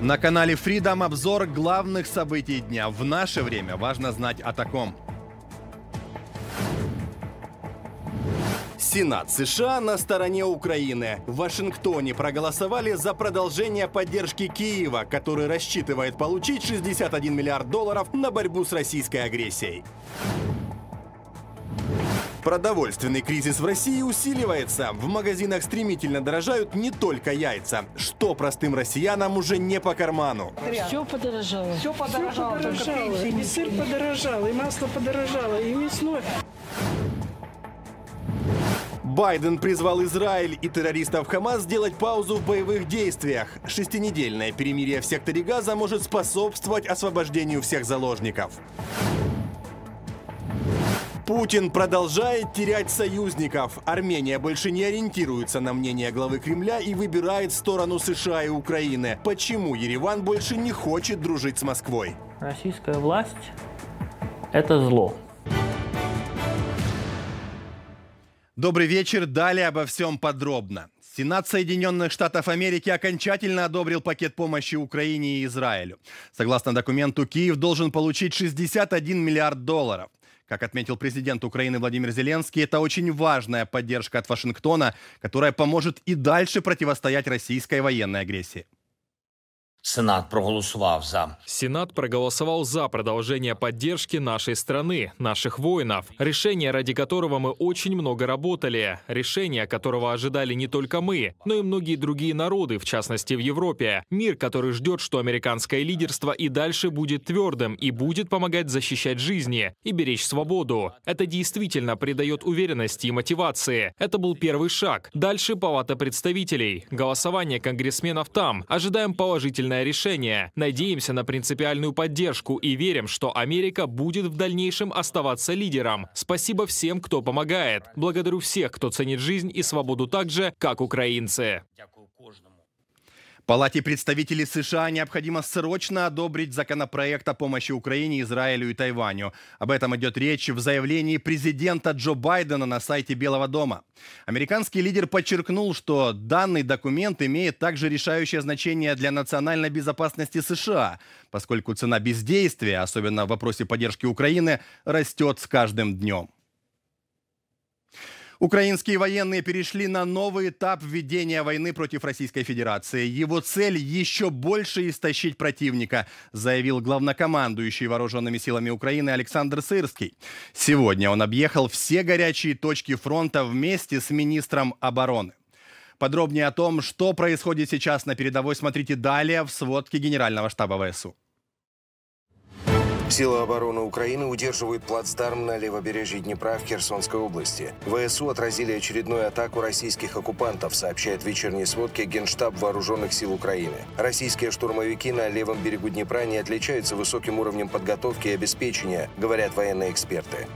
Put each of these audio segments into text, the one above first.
На канале Freedom обзор главных событий дня. В наше время важно знать о таком. Сенат США на стороне Украины. В Вашингтоне проголосовали за продолжение поддержки Киева, который рассчитывает получить 61 миллиард долларов на борьбу с российской агрессией. Продовольственный кризис в России усиливается. В магазинах стремительно дорожают не только яйца, что простым россиянам уже не по карману. Все подорожало. Все подорожало. Все подорожало. И сыр подорожал, и масло подорожало, и мясное. Байден призвал Израиль и террористов Хамас сделать паузу в боевых действиях. Шестинедельное перемирие в секторе Газа может способствовать освобождению всех заложников. Путин продолжает терять союзников. Армения больше не ориентируется на мнение главы Кремля и выбирает сторону США и Украины. Почему Ереван больше не хочет дружить с Москвой? Российская власть – это зло. Добрый вечер. Далее обо всем подробно. Сенат Соединенных Штатов Америки окончательно одобрил пакет помощи Украине и Израилю. Согласно документу, Киев должен получить 61 миллиард долларов. Как отметил президент Украины Владимир Зеленский, это очень важная поддержка от Вашингтона, которая поможет и дальше противостоять российской военной агрессии. Сенат проголосовал за. Сенат проголосовал за продолжение поддержки нашей страны, наших воинов. Решение, ради которого мы очень много работали. Решение, которого ожидали не только мы, но и многие другие народы, в частности в Европе. Мир, который ждет, что американское лидерство и дальше будет твердым и будет помогать защищать жизни и беречь свободу. Это действительно придает уверенности и мотивации. Это был первый шаг. Дальше Палата представителей. Голосование конгрессменов там. Ожидаем положительного правильное решение. Надеемся на принципиальную поддержку и верим, что Америка будет в дальнейшем оставаться лидером. Спасибо всем, кто помогает. Благодарю всех, кто ценит жизнь и свободу так же, как украинцы. Палате представителей США необходимо срочно одобрить законопроект о помощи Украине, Израилю и Тайваню. Об этом идет речь в заявлении президента Джо Байдена на сайте Белого дома. Американский лидер подчеркнул, что данный документ имеет также решающее значение для национальной безопасности США, поскольку цена бездействия, особенно в вопросе поддержки Украины, растет с каждым днем. Украинские военные перешли на новый этап введения войны против Российской Федерации. Его цель – еще больше истощить противника, заявил главнокомандующий вооруженными силами Украины Александр Сырский. Сегодня он объехал все горячие точки фронта вместе с министром обороны. Подробнее о том, что происходит сейчас на передовой, смотрите далее в сводке Генерального штаба ВСУ. Силы обороны Украины удерживают плацдарм на левобережье Днепра в Херсонской области. ВСУ отразили очередную атаку российских оккупантов, сообщает вечерние сводки Генштаб Вооруженных сил Украины. Российские штурмовики на левом берегу Днепра не отличаются высоким уровнем подготовки и обеспечения, говорят военные эксперты.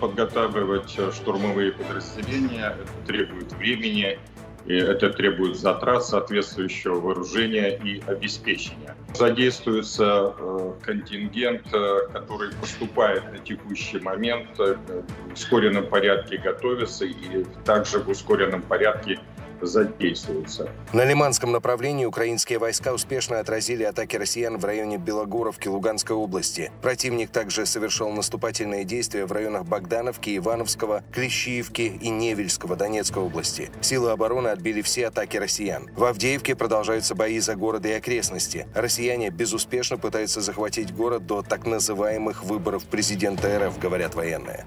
Подготавливать э, штурмовые подразделения требует времени и это требует затрат соответствующего вооружения и обеспечения. Задействуется э, контингент, э, который поступает на текущий момент, э, в ускоренном порядке готовится и также в ускоренном порядке задействуются. На Лиманском направлении украинские войска успешно отразили атаки россиян в районе Белогоровки Луганской области. Противник также совершил наступательные действия в районах Богдановки, Ивановского, Клещиевки и Невельского Донецкой области. Силы обороны отбили все атаки россиян. В Авдеевке продолжаются бои за город и окрестности. Россияне безуспешно пытаются захватить город до так называемых выборов президента РФ, говорят военные.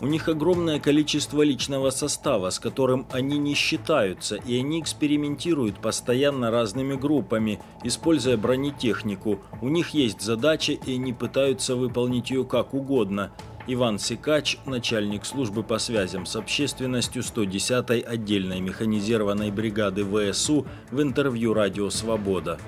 У них огромное количество личного состава, с которым они не считаются, и они экспериментируют постоянно разными группами, используя бронетехнику. У них есть задача, и они пытаются выполнить ее как угодно. Иван Сикач, начальник службы по связям с общественностью 110-й отдельной механизированной бригады ВСУ в интервью «Радио Свобода».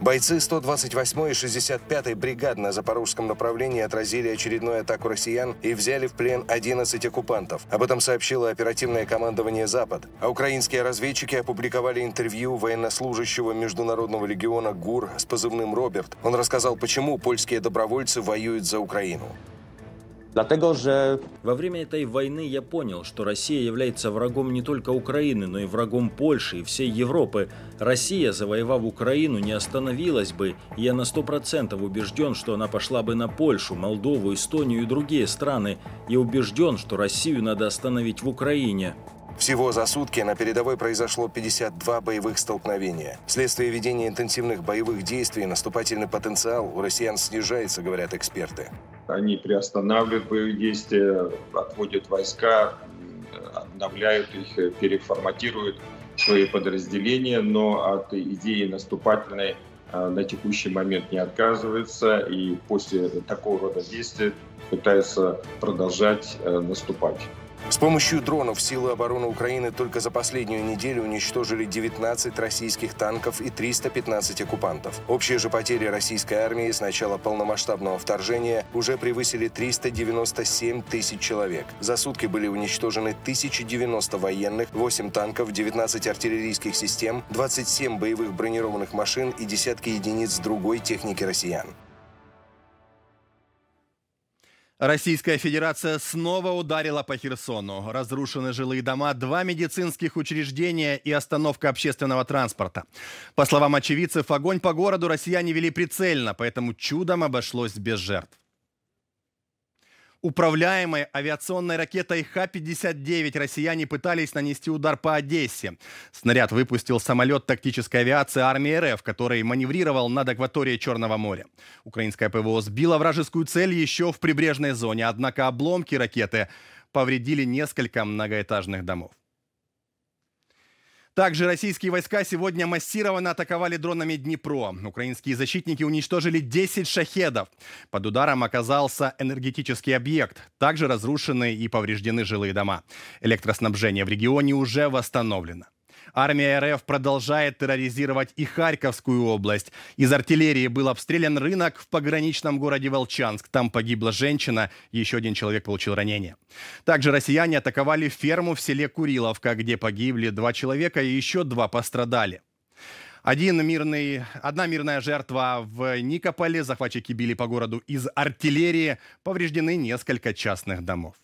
Бойцы 128-й и 65-й бригад на запорожском направлении отразили очередную атаку россиян и взяли в плен 11 оккупантов. Об этом сообщило оперативное командование «Запад». А украинские разведчики опубликовали интервью военнослужащего Международного легиона ГУР с позывным «Роберт». Он рассказал, почему польские добровольцы воюют за Украину. Dlatego, że... Во время этой войны я понял, что Россия является врагом не только Украины, но и врагом Польши и всей Европы. Россия, завоевав Украину, не остановилась бы, я на сто процентов убежден, что она пошла бы на Польшу, Молдову, Эстонию и другие страны. Я убежден, что Россию надо остановить в Украине. Всего за сутки на передовой произошло 52 боевых столкновения. Вследствие ведения интенсивных боевых действий наступательный потенциал у россиян снижается, говорят эксперты. Они приостанавливают боевые действия, отводят войска, обновляют их, переформатируют свои подразделения, но от идеи наступательной э, на текущий момент не отказывается и после такого рода действий пытается продолжать э, наступать. С помощью дронов силы обороны Украины только за последнюю неделю уничтожили 19 российских танков и 315 оккупантов. Общие же потери российской армии с начала полномасштабного вторжения уже превысили 397 тысяч человек. За сутки были уничтожены 1090 военных, 8 танков, 19 артиллерийских систем, 27 боевых бронированных машин и десятки единиц другой техники россиян. Российская Федерация снова ударила по Херсону. Разрушены жилые дома, два медицинских учреждения и остановка общественного транспорта. По словам очевидцев, огонь по городу россияне вели прицельно, поэтому чудом обошлось без жертв управляемой авиационной ракетой Х-59 россияне пытались нанести удар по Одессе. Снаряд выпустил самолет тактической авиации армии РФ, который маневрировал над акваторией Черного моря. Украинское ПВО сбило вражескую цель еще в прибрежной зоне, однако обломки ракеты повредили несколько многоэтажных домов. Также российские войска сегодня массированно атаковали дронами Днепро. Украинские защитники уничтожили 10 шахедов. Под ударом оказался энергетический объект. Также разрушены и повреждены жилые дома. Электроснабжение в регионе уже восстановлено. Армия РФ продолжает терроризировать и Харьковскую область. Из артиллерии был обстрелян рынок в пограничном городе Волчанск. Там погибла женщина, еще один человек получил ранение. Также россияне атаковали ферму в селе Куриловка, где погибли два человека и еще два пострадали. Один мирный, одна мирная жертва в Никополе. Захватчики били по городу из артиллерии. Повреждены несколько частных домов.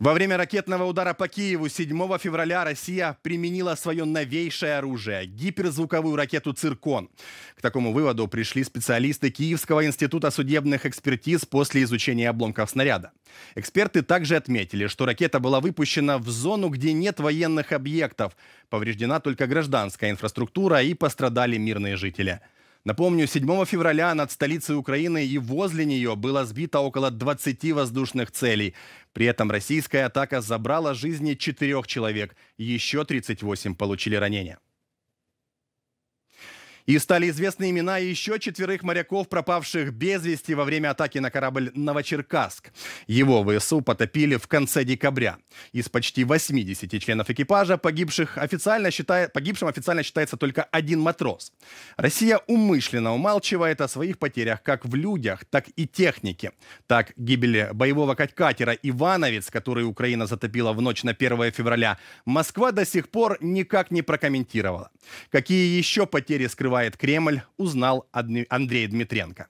Во время ракетного удара по Киеву 7 февраля Россия применила свое новейшее оружие – гиперзвуковую ракету «Циркон». К такому выводу пришли специалисты Киевского института судебных экспертиз после изучения обломков снаряда. Эксперты также отметили, что ракета была выпущена в зону, где нет военных объектов, повреждена только гражданская инфраструктура и пострадали мирные жители – Напомню, 7 февраля над столицей Украины и возле нее было сбито около 20 воздушных целей. При этом российская атака забрала жизни четырех человек, еще 38 получили ранения. И стали известны имена еще четверых моряков, пропавших без вести во время атаки на корабль «Новочеркасск». Его ВСУ потопили в конце декабря. Из почти 80 членов экипажа погибших официально считает, погибшим официально считается только один матрос. Россия умышленно умалчивает о своих потерях как в людях, так и технике. Так, гибели боевого катера «Ивановец», который Украина затопила в ночь на 1 февраля, Москва до сих пор никак не прокомментировала. Какие еще потери скрывают? называет Кремль, узнал Андрей Дмитренко.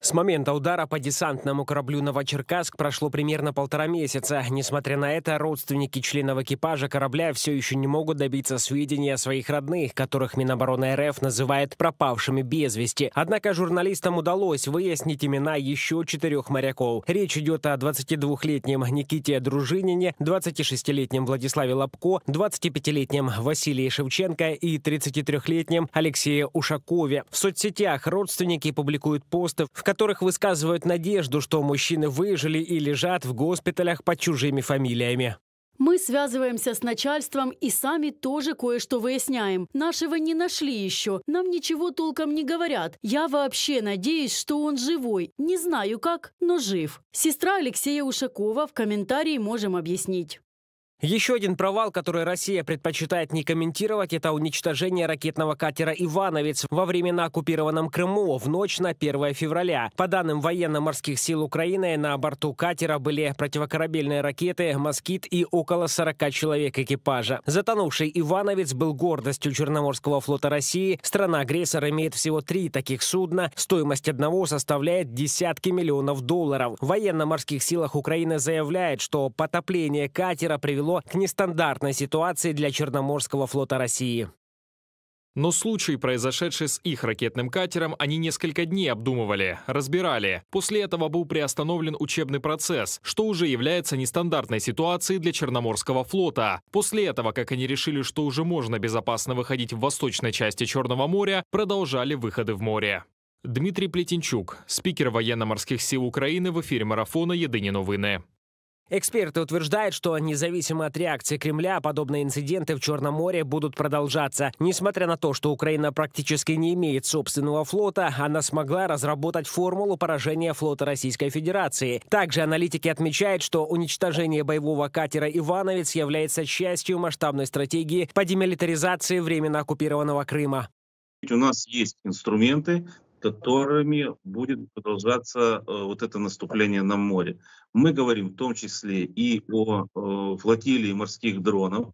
С момента удара по десантному кораблю «Новочеркасск» прошло примерно полтора месяца. Несмотря на это, родственники членов экипажа корабля все еще не могут добиться сведений о своих родных, которых Минобороны РФ называет пропавшими без вести. Однако журналистам удалось выяснить имена еще четырех моряков. Речь идет о 22-летнем Никите Дружинине, 26-летнем Владиславе Лобко, 25-летнем Василии Шевченко и 33-летнем Алексее Ушакове. В соцсетях родственники публикуют посты, в которых высказывают надежду, что мужчины выжили и лежат в госпиталях под чужими фамилиями. Мы связываемся с начальством и сами тоже кое-что выясняем. Нашего не нашли еще. Нам ничего толком не говорят. Я вообще надеюсь, что он живой. Не знаю как, но жив. Сестра Алексея Ушакова в комментарии можем объяснить. Еще один провал, который Россия предпочитает не комментировать, это уничтожение ракетного катера «Ивановец» во время на оккупированном Крыму в ночь на 1 февраля. По данным военно-морских сил Украины, на борту катера были противокорабельные ракеты «Москит» и около 40 человек экипажа. Затонувший «Ивановец» был гордостью Черноморского флота России. Страна-агрессор имеет всего три таких судна. Стоимость одного составляет десятки миллионов долларов. В военно-морских силах Украины заявляет, что потопление катера привело привело к нестандартной ситуации для Черноморского флота России. Но случай, произошедший с их ракетным катером, они несколько дней обдумывали, разбирали. После этого был приостановлен учебный процесс, что уже является нестандартной ситуацией для Черноморского флота. После этого, как они решили, что уже можно безопасно выходить в восточной части Черного моря, продолжали выходы в море. Дмитрий Плетенчук, спикер военно-морских сил Украины в эфире марафона «Єдині новини». Эксперты утверждают, что независимо от реакции Кремля, подобные инциденты в Черном море будут продолжаться. Несмотря на то, что Украина практически не имеет собственного флота, она смогла разработать формулу поражения флота Российской Федерации. Также аналитики отмечают, что уничтожение боевого катера «Ивановец» является частью масштабной стратегии по демилитаризации временно оккупированного Крыма. У нас есть инструменты, которыми будет продолжаться э, вот это наступление на море. Мы говорим в том числе и о э, флотилии морских дронов.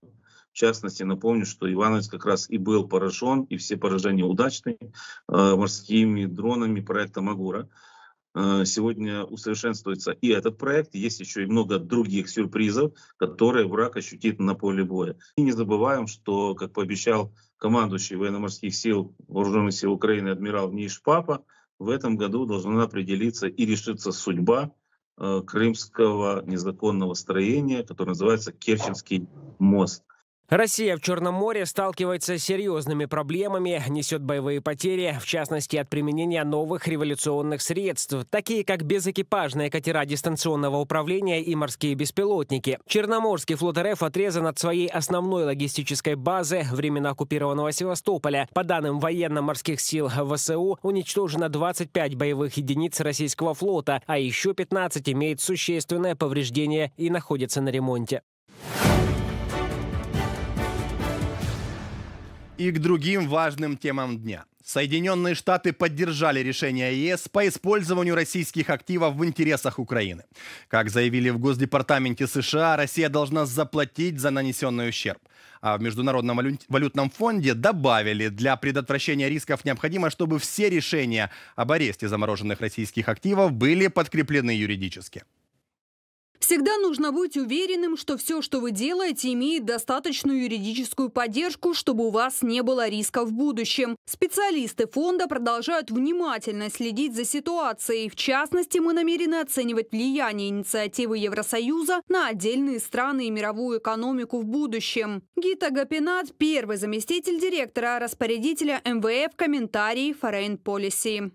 В частности, напомню, что Ивановец как раз и был поражен, и все поражения удачные э, морскими дронами проекта «Магура». Э, сегодня усовершенствуется и этот проект. Есть еще и много других сюрпризов, которые враг ощутит на поле боя. И не забываем, что, как пообещал командующий военно-морских сил Вооруженных сил Украины адмирал Ниш Папа, в этом году должна определиться и решиться судьба э, крымского незаконного строения, которое называется Керченский мост. Россия в Черном море сталкивается с серьезными проблемами, несет боевые потери, в частности от применения новых революционных средств, такие как безэкипажные катера дистанционного управления и морские беспилотники. Черноморский флот РФ отрезан от своей основной логистической базы времена оккупированного Севастополя. По данным военно-морских сил ВСУ, уничтожено 25 боевых единиц российского флота, а еще 15 имеет существенное повреждение и находится на ремонте. И к другим важным темам дня. Соединенные Штаты поддержали решение ЕС по использованию российских активов в интересах Украины. Как заявили в Госдепартаменте США, Россия должна заплатить за нанесенный ущерб. А в Международном валютном фонде добавили, для предотвращения рисков необходимо, чтобы все решения об аресте замороженных российских активов были подкреплены юридически. Всегда нужно быть уверенным, что все, что вы делаете, имеет достаточную юридическую поддержку, чтобы у вас не было риска в будущем. Специалисты фонда продолжают внимательно следить за ситуацией. В частности, мы намерены оценивать влияние инициативы Евросоюза на отдельные страны и мировую экономику в будущем. Гита Гапинат, первый заместитель директора, распорядителя МВФ комментарий Foreign Policy.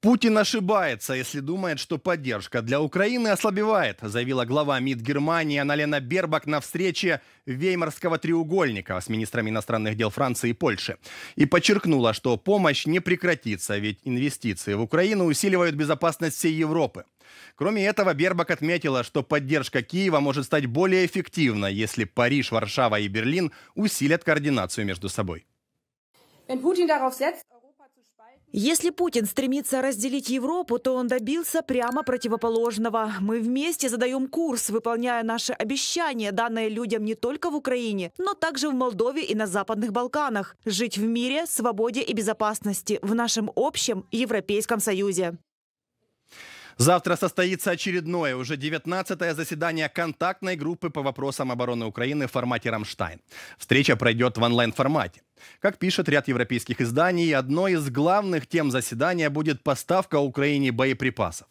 Путин ошибается, если думает, что поддержка для Украины ослабевает, заявила глава МИД Германии Аналена Бербак на встрече Веймарского треугольника с министрами иностранных дел Франции и Польши. И подчеркнула, что помощь не прекратится, ведь инвестиции в Украину усиливают безопасность всей Европы. Кроме этого, Бербак отметила, что поддержка Киева может стать более эффективной, если Париж, Варшава и Берлин усилят координацию между собой. Wenn Putin darauf setzt, если Путин стремится разделить Европу, то он добился прямо противоположного. Мы вместе задаем курс, выполняя наши обещания, данные людям не только в Украине, но также в Молдове и на Западных Балканах. Жить в мире, свободе и безопасности в нашем общем Европейском Союзе. Завтра состоится очередное, уже 19-е заседание контактной группы по вопросам обороны Украины в формате «Рамштайн». Встреча пройдет в онлайн-формате. Как пишет ряд европейских изданий, одной из главных тем заседания будет поставка Украине боеприпасов.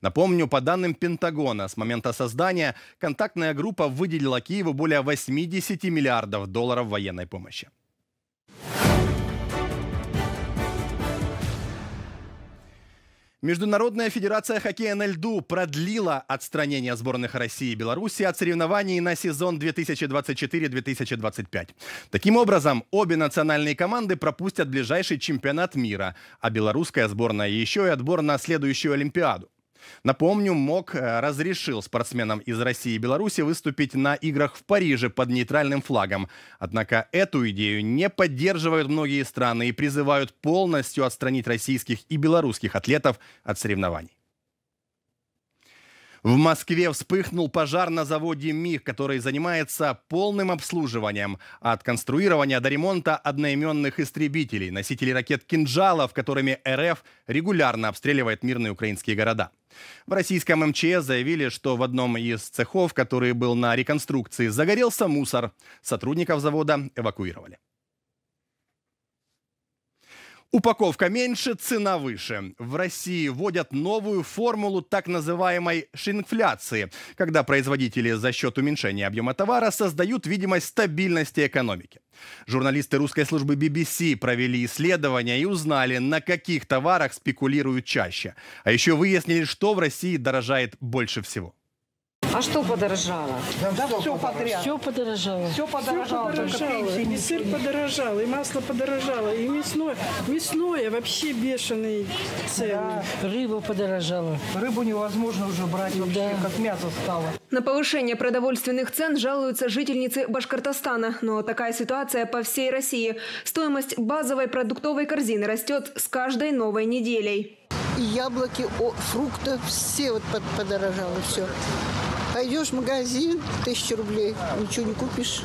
Напомню, по данным Пентагона, с момента создания контактная группа выделила Киеву более 80 миллиардов долларов военной помощи. Международная федерация хоккея на льду продлила отстранение сборных России и Беларуси от соревнований на сезон 2024-2025. Таким образом, обе национальные команды пропустят ближайший чемпионат мира, а белорусская сборная еще и отбор на следующую Олимпиаду. Напомню, МОК э, разрешил спортсменам из России и Беларуси выступить на играх в Париже под нейтральным флагом. Однако эту идею не поддерживают многие страны и призывают полностью отстранить российских и белорусских атлетов от соревнований. В Москве вспыхнул пожар на заводе «Миг», который занимается полным обслуживанием. От конструирования до ремонта одноименных истребителей, носителей ракет «Кинжалов», которыми РФ регулярно обстреливает мирные украинские города. В российском МЧС заявили, что в одном из цехов, который был на реконструкции, загорелся мусор. Сотрудников завода эвакуировали. Упаковка меньше, цена выше. В России вводят новую формулу так называемой шинфляции, когда производители за счет уменьшения объема товара создают видимость стабильности экономики. Журналисты русской службы BBC провели исследования и узнали, на каких товарах спекулируют чаще. А еще выяснили, что в России дорожает больше всего. А что подорожало? Да, да все, все подряд. Все подорожало. Все подорожало. Все подорожало. И сыр подорожал, и масло подорожало, и мясное. Мясное вообще бешеные цены. Да. Рыба подорожала. Рыбу невозможно уже брать вообще, да. как мясо стало. На повышение продовольственных цен жалуются жительницы Башкортостана. Но такая ситуация по всей России. Стоимость базовой продуктовой корзины растет с каждой новой неделей. И яблоки, о, фрукты, все вот подорожало, все. Пойдешь в магазин, тысячу рублей, ничего не купишь,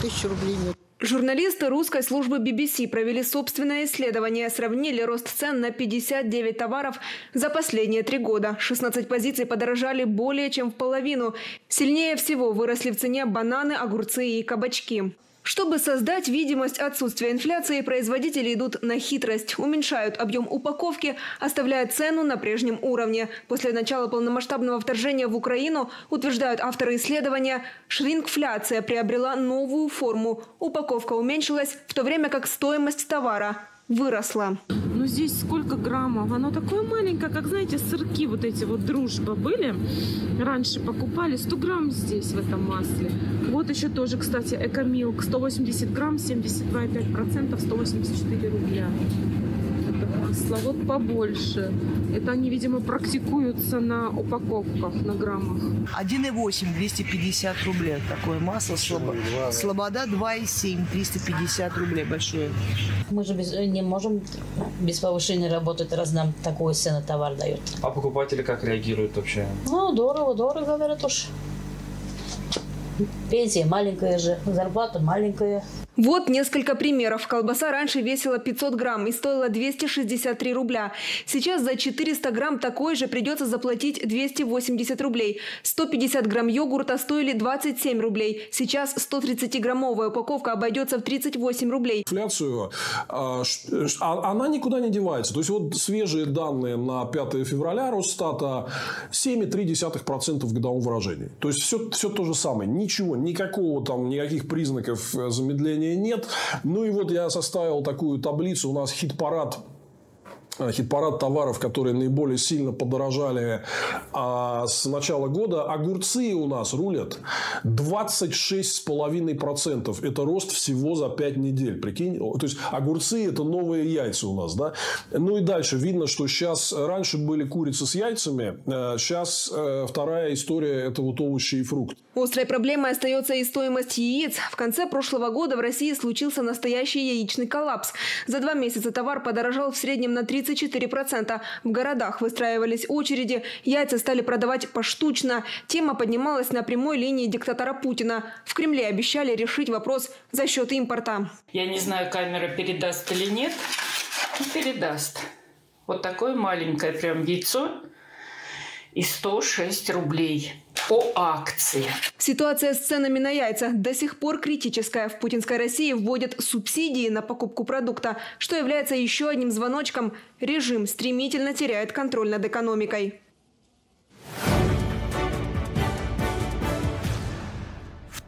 тысячу рублей нет. Журналисты русской службы BBC провели собственное исследование, сравнили рост цен на 59 товаров за последние три года. 16 позиций подорожали более чем в половину. Сильнее всего выросли в цене бананы, огурцы и кабачки. Чтобы создать видимость отсутствия инфляции, производители идут на хитрость, уменьшают объем упаковки, оставляя цену на прежнем уровне. После начала полномасштабного вторжения в Украину, утверждают авторы исследования, шрингфляция приобрела новую форму. Упаковка уменьшилась, в то время как стоимость товара выросла. Ну здесь сколько граммов? Оно такое маленькое, как, знаете, сырки вот эти вот дружба были. Раньше покупали 100 грамм здесь в этом масле. Вот еще тоже, кстати, Экомилк 180 грамм, 72,5%, 184 рубля вот побольше. Это они, видимо, практикуются на упаковках, на граммах. 1,8 250 рублей. Такое масло слабо. Слобода 2,7 350 рублей большое. Мы же без, не можем без повышения работать, раз нам такую цену товар дают. А покупатели как реагируют вообще? Ну, дорого, дорого, говорят уж. Пенсия маленькая же, зарплата маленькая. Вот несколько примеров. Колбаса раньше весила 500 грамм и стоила 263 рубля. Сейчас за 400 грамм такой же придется заплатить 280 рублей. 150 грамм йогурта стоили 27 рублей. Сейчас 130-граммовая упаковка обойдется в 38 рублей. Инфляцию, а, а, она никуда не девается. То есть вот свежие данные на 5 февраля Росстата 7,3% в годовом выражении. То есть все, все то же самое. Ничего, никакого там, никаких признаков э, замедления нет. Ну и вот я составил такую таблицу, у нас хит-парад хит парад товаров, которые наиболее сильно подорожали а, с начала года. Огурцы у нас рулят 26,5%. Это рост всего за 5 недель. Прикинь? То есть, огурцы – это новые яйца у нас. Да? Ну, и дальше видно, что сейчас... Раньше были курицы с яйцами. Сейчас э, э, вторая история – это вот овощи и фрукты. Острой проблемой остается и стоимость яиц. В конце прошлого года в России случился настоящий яичный коллапс. За два месяца товар подорожал в среднем на 30 34%. В городах выстраивались очереди, яйца стали продавать поштучно. Тема поднималась на прямой линии диктатора Путина. В Кремле обещали решить вопрос за счет импорта. Я не знаю, камера передаст или нет. Ну, передаст. Вот такое маленькое прям яйцо и 106 рублей по акции. Ситуация с ценами на яйца до сих пор критическая. В путинской России вводят субсидии на покупку продукта, что является еще одним звоночком. Режим стремительно теряет контроль над экономикой.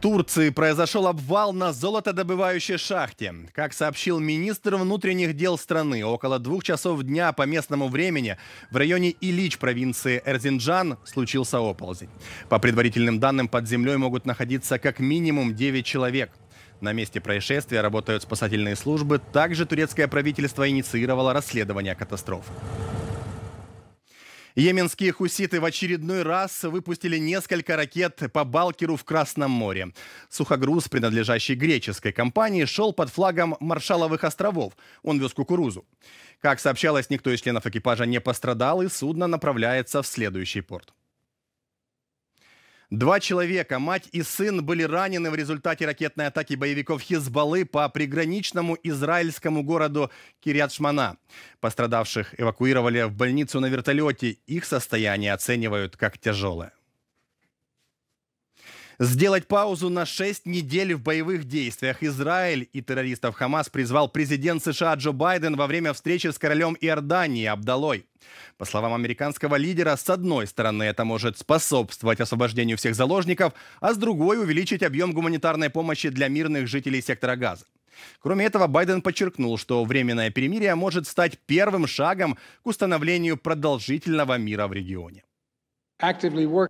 Турции произошел обвал на золотодобывающей шахте. Как сообщил министр внутренних дел страны, около двух часов дня по местному времени в районе Илич провинции Эрзинджан случился оползень. По предварительным данным, под землей могут находиться как минимум 9 человек. На месте происшествия работают спасательные службы. Также турецкое правительство инициировало расследование катастрофы. Йеменские хуситы в очередной раз выпустили несколько ракет по Балкеру в Красном море. Сухогруз, принадлежащий греческой компании, шел под флагом Маршаловых островов. Он вез кукурузу. Как сообщалось, никто из членов экипажа не пострадал, и судно направляется в следующий порт. Два человека, мать и сын, были ранены в результате ракетной атаки боевиков Хизбаллы по приграничному израильскому городу Кирьят-Шмана. Пострадавших эвакуировали в больницу на вертолете. Их состояние оценивают как тяжелое. Сделать паузу на 6 недель в боевых действиях Израиль и террористов Хамас призвал президент США Джо Байден во время встречи с королем Иордании Абдалой. По словам американского лидера, с одной стороны это может способствовать освобождению всех заложников, а с другой увеличить объем гуманитарной помощи для мирных жителей сектора Газа. Кроме этого, Байден подчеркнул, что временное перемирие может стать первым шагом к установлению продолжительного мира в регионе.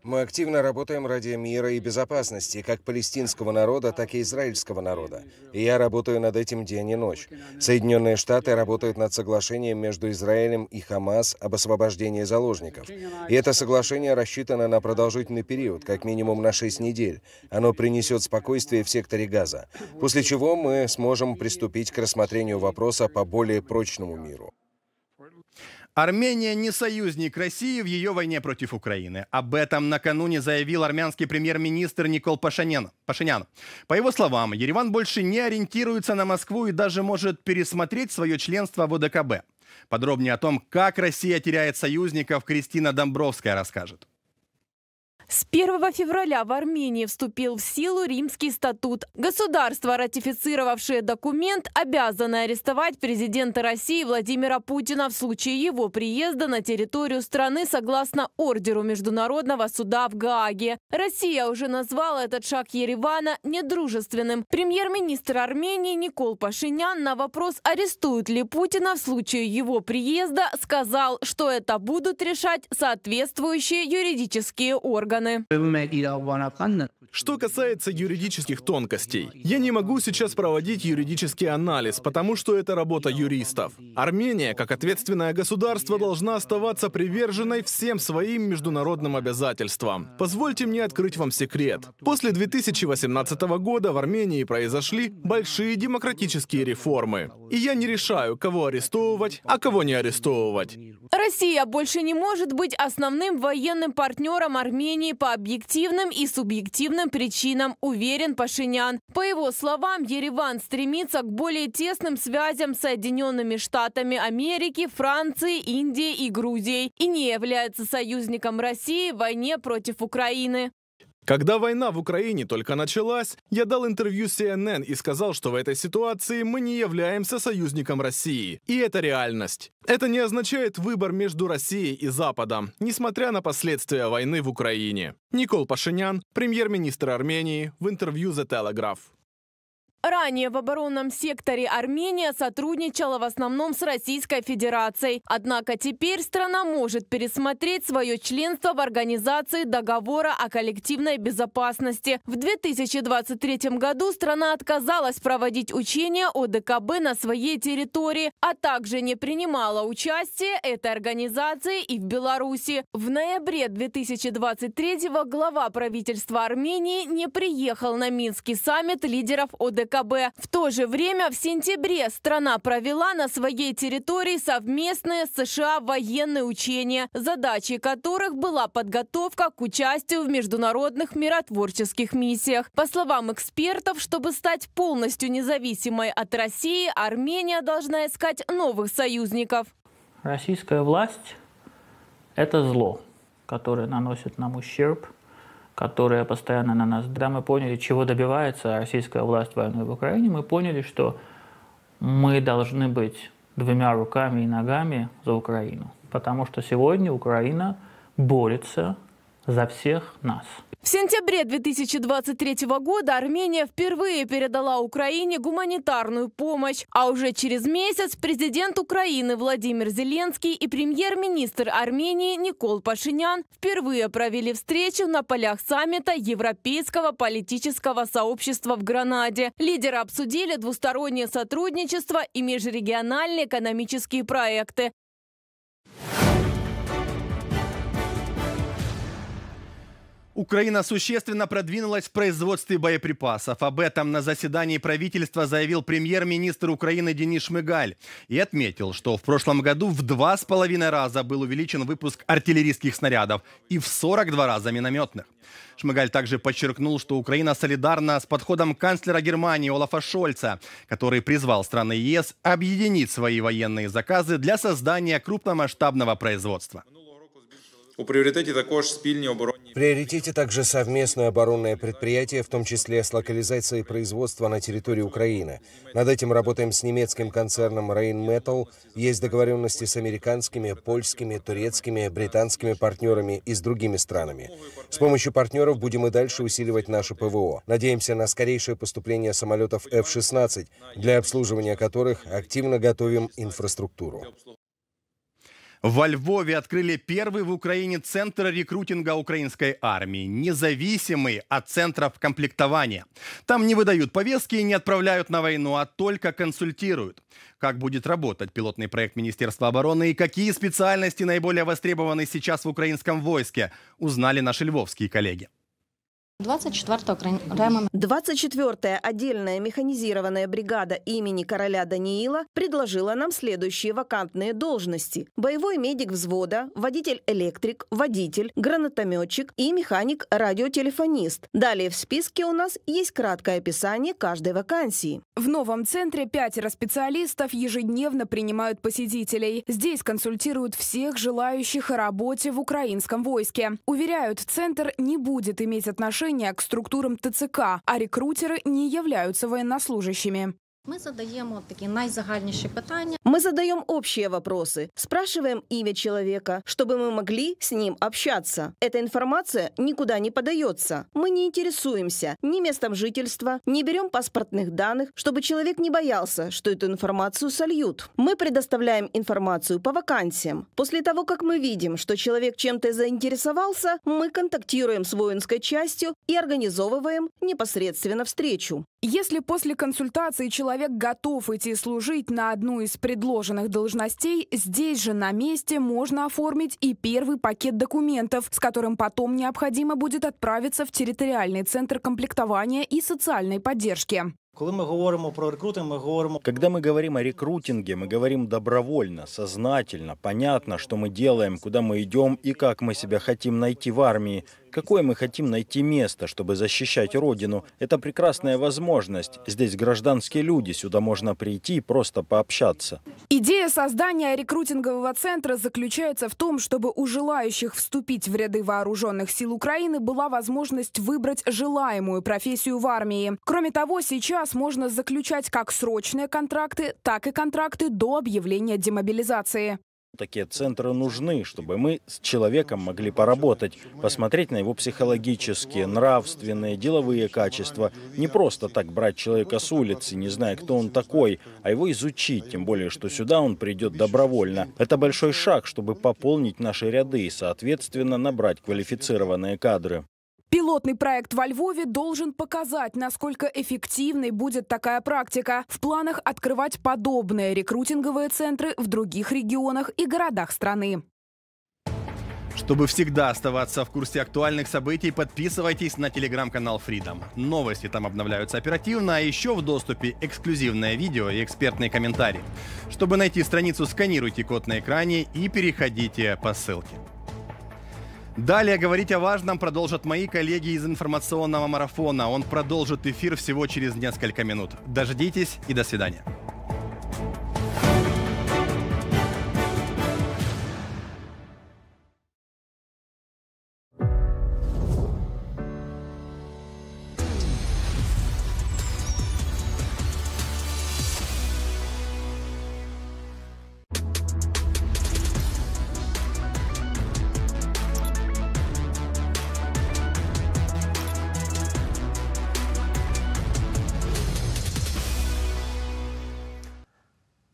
Мы активно работаем ради мира и безопасности как палестинского народа, так и израильского народа. И я работаю над этим день и ночь. Соединенные Штаты работают над соглашением между Израилем и Хамас об освобождении заложников. И это соглашение рассчитано на продолжительный период, как минимум на 6 недель. Оно принесет спокойствие в секторе Газа, после чего мы сможем приступить к рассмотрению вопроса по более прочному миру. Армения не союзник России в ее войне против Украины. Об этом накануне заявил армянский премьер-министр Никол Пашинян. Пашинян. По его словам, Ереван больше не ориентируется на Москву и даже может пересмотреть свое членство в ОДКБ. Подробнее о том, как Россия теряет союзников, Кристина Домбровская расскажет. С 1 февраля в Армении вступил в силу римский статут. Государство, ратифицировавшее документ, обязано арестовать президента России Владимира Путина в случае его приезда на территорию страны согласно ордеру Международного суда в Гааге. Россия уже назвала этот шаг Еревана недружественным. Премьер-министр Армении Никол Пашинян на вопрос, арестуют ли Путина в случае его приезда, сказал, что это будут решать соответствующие юридические органы органы. Что касается юридических тонкостей, я не могу сейчас проводить юридический анализ, потому что это работа юристов. Армения, как ответственное государство, должна оставаться приверженной всем своим международным обязательствам. Позвольте мне открыть вам секрет. После 2018 года в Армении произошли большие демократические реформы. И я не решаю, кого арестовывать, а кого не арестовывать. Россия больше не может быть основным военным партнером Армении Армении по объективным и субъективным причинам, уверен Пашинян. По его словам, Ереван стремится к более тесным связям с Соединенными Штатами Америки, Францией, Индией и Грузией и не является союзником России в войне против Украины. Когда война в Украине только началась, я дал интервью CNN и сказал, что в этой ситуации мы не являемся союзником России. И это реальность. Это не означает выбор между Россией и Западом, несмотря на последствия войны в Украине. Никол Пашинян, премьер-министр Армении, в интервью The Telegraph. Ранее в оборонном секторе Армения сотрудничала в основном с Российской Федерацией. Однако теперь страна может пересмотреть свое членство в Организации договора о коллективной безопасности. В 2023 году страна отказалась проводить учения ОДКБ на своей территории, а также не принимала участие этой организации и в Беларуси. В ноябре 2023 глава правительства Армении не приехал на Минский саммит лидеров ОДКБ. ЦКБ. В то же время в сентябре страна провела на своей территории совместные с США военные учения, задачей которых была подготовка к участию в международных миротворческих миссиях. По словам экспертов, чтобы стать полностью независимой от России, Армения должна искать новых союзников. Российская власть – это зло, которое наносит нам ущерб – которая постоянно на нас. Когда мы поняли, чего добивается российская власть войны в Украине, мы поняли, что мы должны быть двумя руками и ногами за Украину. Потому что сегодня Украина борется за всех нас. В сентябре 2023 года Армения впервые передала Украине гуманитарную помощь, а уже через месяц президент Украины Владимир Зеленский и премьер-министр Армении Никол Пашинян впервые провели встречу на полях саммита Европейского политического сообщества в Гранаде. Лидеры обсудили двустороннее сотрудничество и межрегиональные экономические проекты. Украина существенно продвинулась в производстве боеприпасов. Об этом на заседании правительства заявил премьер-министр Украины Денис Шмыгаль и отметил, что в прошлом году в два с половиной раза был увеличен выпуск артиллерийских снарядов и в 42 раза минометных. Шмыгаль также подчеркнул, что Украина солидарна с подходом канцлера Германии Олафа Шольца, который призвал страны ЕС объединить свои военные заказы для создания крупномасштабного производства. У пріоритеті також спільні оборонні В приоритете также совместное оборонное предприятие, в том числе с локализацией производства на территории Украины. Над этим работаем с немецким концерном Rheinmetall. Есть договоренности с американскими, польскими, турецкими, британскими партнерами и с другими странами. С помощью партнеров будем и дальше усиливать наше ПВО. Надеемся на скорейшее поступление самолетов F-16, для обслуживания которых активно готовим инфраструктуру. Во Львове открыли первый в Украине центр рекрутинга украинской армии, независимый от центров комплектования. Там не выдают повестки и не отправляют на войну, а только консультируют. Как будет работать пилотный проект Министерства обороны и какие специальности наиболее востребованы сейчас в украинском войске, узнали наши львовские коллеги. 24-я отдельная механизированная бригада имени короля Даниила предложила нам следующие вакантные должности. Боевой медик взвода, водитель-электрик, водитель, гранатометчик и механик-радиотелефонист. Далее в списке у нас есть краткое описание каждой вакансии. В новом центре пятеро специалистов ежедневно принимают посетителей. Здесь консультируют всех желающих о работе в украинском войске. Уверяют, центр не будет иметь отношения отношения к структурам ТЦК, а рекрутеры не являются военнослужащими. Мы задаем вот такие наизагальнейшие питания. Мы задаем общие вопросы, спрашиваем имя человека, чтобы мы могли с ним общаться. Эта информация никуда не подается. Мы не интересуемся ни местом жительства, не берем паспортных данных, чтобы человек не боялся, что эту информацию сольют. Мы предоставляем информацию по вакансиям. После того, как мы видим, что человек чем-то заинтересовался, мы контактируем с воинской частью и организовываем непосредственно встречу. Если после консультации человек человек готов идти служить на одну из предложенных должностей, здесь же на месте можно оформить и первый пакет документов, с которым потом необходимо будет отправиться в территориальный центр комплектования и социальной поддержки. Когда мы говорим о рекрутинге, мы говорим добровольно, сознательно, понятно, что мы делаем, куда мы идем и как мы себя хотим найти в армии. Какое мы хотим найти место, чтобы защищать Родину? Это прекрасная возможность. Здесь гражданские люди, сюда можно прийти и просто пообщаться. Идея создания рекрутингового центра заключается в том, чтобы у желающих вступить в ряды вооруженных сил Украины была возможность выбрать желаемую профессию в армии. Кроме того, сейчас можно заключать как срочные контракты, так и контракты до объявления демобилизации. Такие центры нужны, чтобы мы с человеком могли поработать, посмотреть на его психологические, нравственные, деловые качества. Не просто так брать человека с улицы, не зная, кто он такой, а его изучить, тем более, что сюда он придет добровольно. Это большой шаг, чтобы пополнить наши ряды и, соответственно, набрать квалифицированные кадры. Пилотный проект во Львове должен показать, насколько эффективной будет такая практика. В планах открывать подобные рекрутинговые центры в других регионах и городах страны. Чтобы всегда оставаться в курсе актуальных событий, подписывайтесь на телеграм-канал Freedom. Новости там обновляются оперативно, а еще в доступе эксклюзивное видео и экспертные комментарии. Чтобы найти страницу, сканируйте код на экране и переходите по ссылке. Далее говорить о важном продолжат мои коллеги из информационного марафона. Он продолжит эфир всего через несколько минут. Дождитесь и до свидания.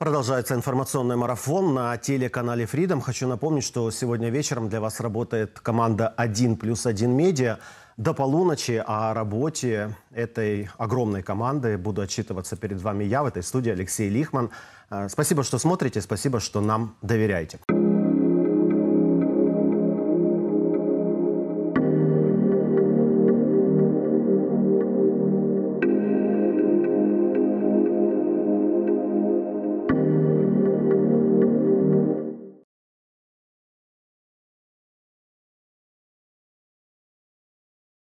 Продолжается информационный марафон на телеканале Freedom. Хочу напомнить, что сегодня вечером для вас работает команда 1 плюс 1 медиа. До полуночи а о работе этой огромной команды буду отчитываться перед вами я в этой студии, Алексей Лихман. Э, спасибо, что смотрите, спасибо, что нам доверяете.